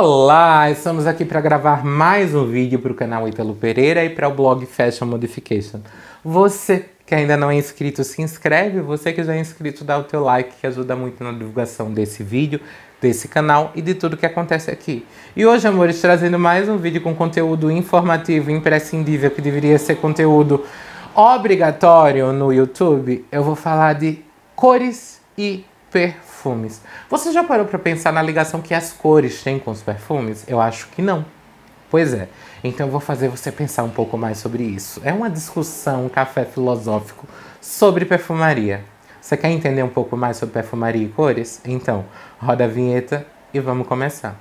Olá, estamos aqui para gravar mais um vídeo para o canal Italo Pereira e para o blog Fashion Modification. Você que ainda não é inscrito, se inscreve. Você que já é inscrito, dá o teu like, que ajuda muito na divulgação desse vídeo, desse canal e de tudo que acontece aqui. E hoje, amores, trazendo mais um vídeo com conteúdo informativo, imprescindível, que deveria ser conteúdo obrigatório no YouTube, eu vou falar de cores e perfumes. Você já parou para pensar na ligação que as cores têm com os perfumes? Eu acho que não. Pois é. Então eu vou fazer você pensar um pouco mais sobre isso. É uma discussão, um café filosófico sobre perfumaria. Você quer entender um pouco mais sobre perfumaria e cores? Então, roda a vinheta e vamos começar.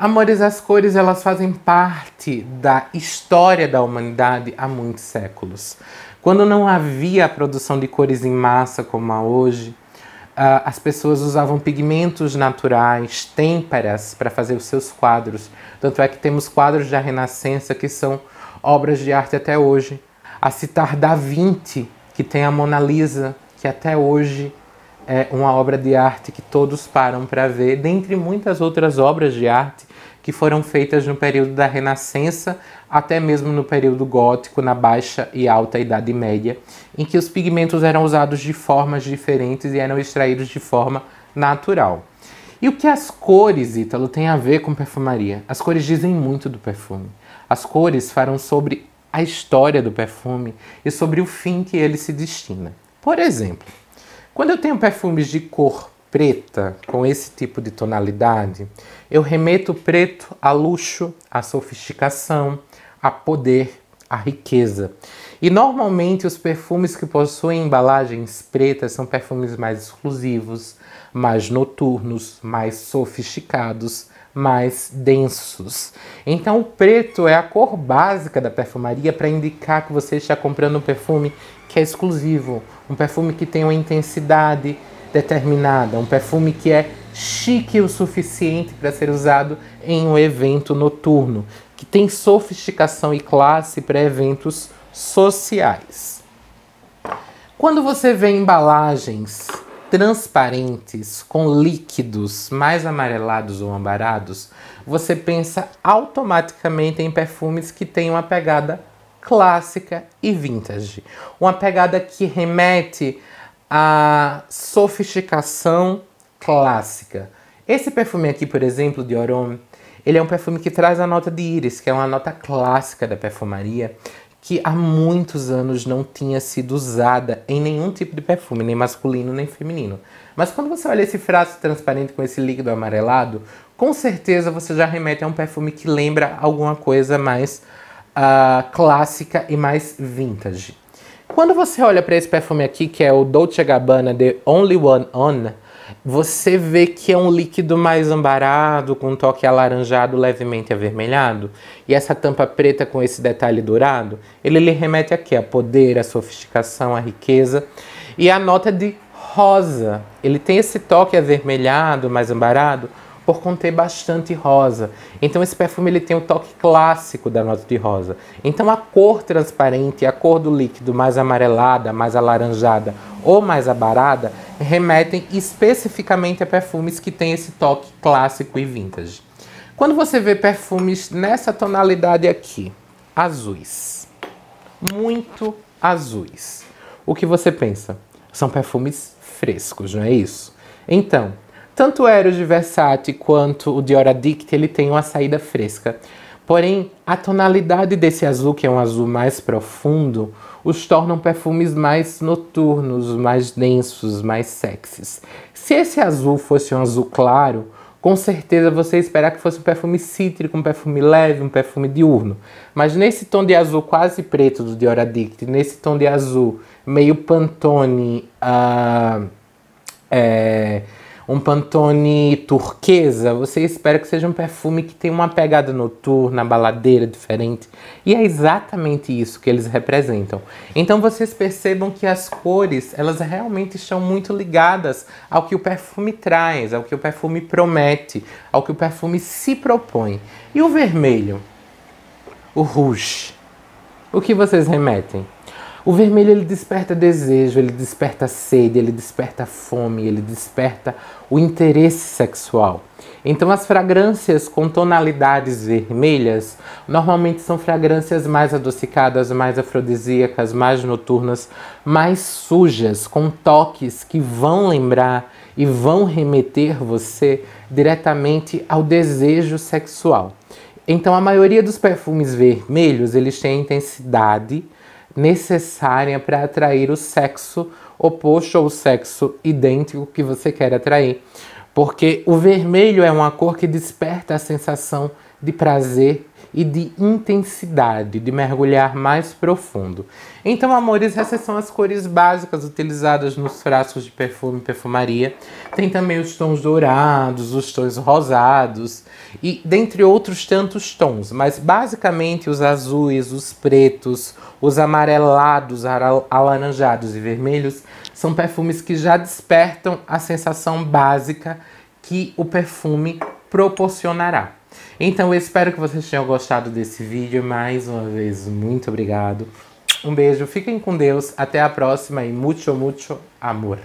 Amores, as cores elas fazem parte da história da humanidade há muitos séculos. Quando não havia a produção de cores em massa como há hoje, uh, as pessoas usavam pigmentos naturais, têmperas, para fazer os seus quadros. Tanto é que temos quadros da Renascença que são obras de arte até hoje. A citar Da Vinci, que tem a Mona Lisa, que até hoje é uma obra de arte que todos param para ver, dentre muitas outras obras de arte que foram feitas no período da Renascença, até mesmo no período gótico, na Baixa e Alta Idade Média, em que os pigmentos eram usados de formas diferentes e eram extraídos de forma natural. E o que as cores, Ítalo, têm a ver com perfumaria? As cores dizem muito do perfume. As cores falam sobre a história do perfume e sobre o fim que ele se destina. Por exemplo, quando eu tenho perfumes de cor preta, com esse tipo de tonalidade, eu remeto o preto a luxo, a sofisticação, a poder, a riqueza. E normalmente os perfumes que possuem embalagens pretas são perfumes mais exclusivos, mais noturnos, mais sofisticados, mais densos. Então o preto é a cor básica da perfumaria para indicar que você está comprando um perfume que é exclusivo, um perfume que tem uma intensidade determinada, um perfume que é chique o suficiente para ser usado em um evento noturno, que tem sofisticação e classe para eventos sociais. Quando você vê embalagens transparentes com líquidos mais amarelados ou ambarados, você pensa automaticamente em perfumes que têm uma pegada clássica e vintage, uma pegada que remete a sofisticação clássica. Esse perfume aqui, por exemplo, de Orome, ele é um perfume que traz a nota de íris, que é uma nota clássica da perfumaria, que há muitos anos não tinha sido usada em nenhum tipo de perfume, nem masculino nem feminino. Mas quando você olha esse frasco transparente com esse líquido amarelado, com certeza você já remete a um perfume que lembra alguma coisa mais uh, clássica e mais vintage quando você olha para esse perfume aqui, que é o Dolce Gabbana The Only One On, você vê que é um líquido mais ambarado, com um toque alaranjado, levemente avermelhado. E essa tampa preta com esse detalhe dourado, ele lhe remete aqui a poder, a sofisticação, a riqueza e a nota é de rosa. Ele tem esse toque avermelhado, mais ambarado, por conter bastante rosa. Então esse perfume ele tem o um toque clássico da nota de rosa. Então a cor transparente, a cor do líquido mais amarelada, mais alaranjada ou mais abarada remetem especificamente a perfumes que têm esse toque clássico e vintage. Quando você vê perfumes nessa tonalidade aqui, azuis, muito azuis, o que você pensa? São perfumes frescos, não é isso? Então, tanto o Eros de Versace quanto o Dior Addict, ele tem uma saída fresca. Porém, a tonalidade desse azul, que é um azul mais profundo, os tornam perfumes mais noturnos, mais densos, mais sexys. Se esse azul fosse um azul claro, com certeza você ia esperar que fosse um perfume cítrico, um perfume leve, um perfume diurno. Mas nesse tom de azul quase preto do Dior Addict, nesse tom de azul meio Pantone, uh, é, um Pantone turquesa, você espera que seja um perfume que tenha uma pegada noturna, baladeira diferente. E é exatamente isso que eles representam. Então vocês percebam que as cores, elas realmente estão muito ligadas ao que o perfume traz, ao que o perfume promete, ao que o perfume se propõe. E o vermelho? O rouge? O que vocês remetem? O vermelho ele desperta desejo, ele desperta sede, ele desperta fome, ele desperta o interesse sexual. Então as fragrâncias com tonalidades vermelhas normalmente são fragrâncias mais adocicadas, mais afrodisíacas, mais noturnas, mais sujas, com toques que vão lembrar e vão remeter você diretamente ao desejo sexual. Então a maioria dos perfumes vermelhos, eles têm intensidade, necessária para atrair o sexo oposto ou o sexo idêntico que você quer atrair. Porque o vermelho é uma cor que desperta a sensação de prazer e de intensidade, de mergulhar mais profundo. Então, amores, essas são as cores básicas utilizadas nos frascos de perfume e perfumaria. Tem também os tons dourados, os tons rosados e dentre outros tantos tons, mas basicamente os azuis, os pretos, os amarelados, alaranjados e vermelhos são perfumes que já despertam a sensação básica que o perfume proporcionará. Então, eu espero que vocês tenham gostado desse vídeo. Mais uma vez, muito obrigado. Um beijo, fiquem com Deus. Até a próxima e muito muito amor.